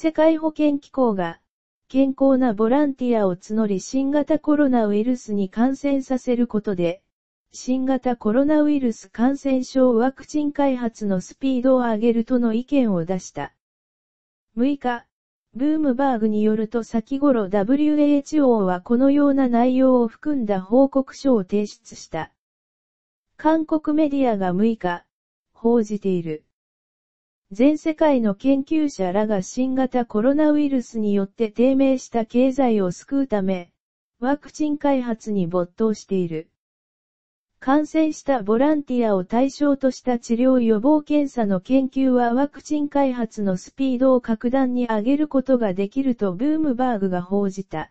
世界保健機構が、健康なボランティアを募り新型コロナウイルスに感染させることで、新型コロナウイルス感染症ワクチン開発のスピードを上げるとの意見を出した。6日、ブームバーグによると先頃 WHO はこのような内容を含んだ報告書を提出した。韓国メディアが6日、報じている。全世界の研究者らが新型コロナウイルスによって低迷した経済を救うため、ワクチン開発に没頭している。感染したボランティアを対象とした治療予防検査の研究はワクチン開発のスピードを格段に上げることができるとブームバーグが報じた。